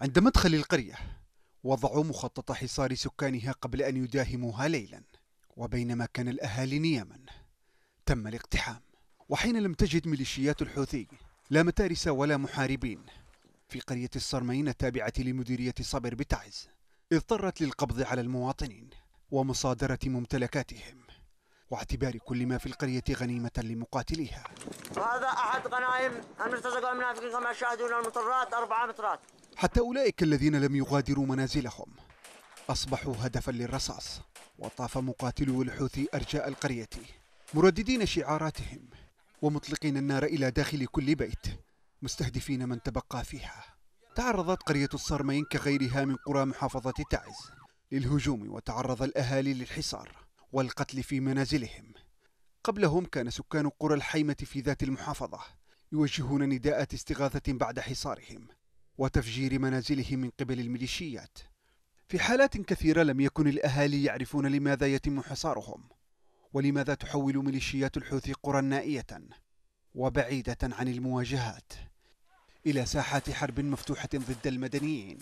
عند مدخل القرية وضعوا مخطط حصار سكانها قبل أن يداهموها ليلا وبينما كان الأهالي نياما تم الاقتحام وحين لم تجد ميليشيات الحوثي لا متارس ولا محاربين في قرية الصرمين التابعة لمديرية صبر بتعز اضطرت للقبض على المواطنين ومصادرة ممتلكاتهم واعتبار كل ما في القرية غنيمة لمقاتليها هذا أحد غنائم المرتزقة المنافقين كما شاهدون المطرات أربعة مترات حتى أولئك الذين لم يغادروا منازلهم أصبحوا هدفا للرصاص وطاف مقاتلو الحوثي أرجاء القرية مرددين شعاراتهم ومطلقين النار إلى داخل كل بيت مستهدفين من تبقى فيها تعرضت قرية الصرمين كغيرها من قرى محافظة تعز للهجوم وتعرض الأهالي للحصار والقتل في منازلهم قبلهم كان سكان قرى الحيمة في ذات المحافظة يوجهون نداءات استغاثة بعد حصارهم وتفجير منازله من قبل الميليشيات في حالات كثيرة لم يكن الأهالي يعرفون لماذا يتم حصارهم ولماذا تحول ميليشيات الحوثي قرى نائية وبعيدة عن المواجهات إلى ساحات حرب مفتوحة ضد المدنيين